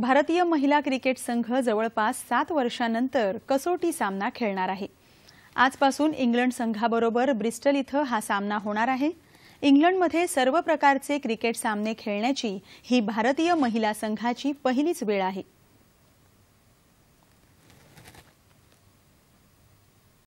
भारतीय महिला क्रिकेट संघ जवळपास सात वर्षांनंतर कसोटी सामना खेळणार आहे आजपासून इंग्लंड संघाबरोबर ब्रिस्टल इथं हा सामना होणार आहे इंग्लंडमध्ये सर्व प्रकारचे क्रिकेट सामने खेळण्याची ही भारतीय महिला संघाची पहिलीच वेळ आहे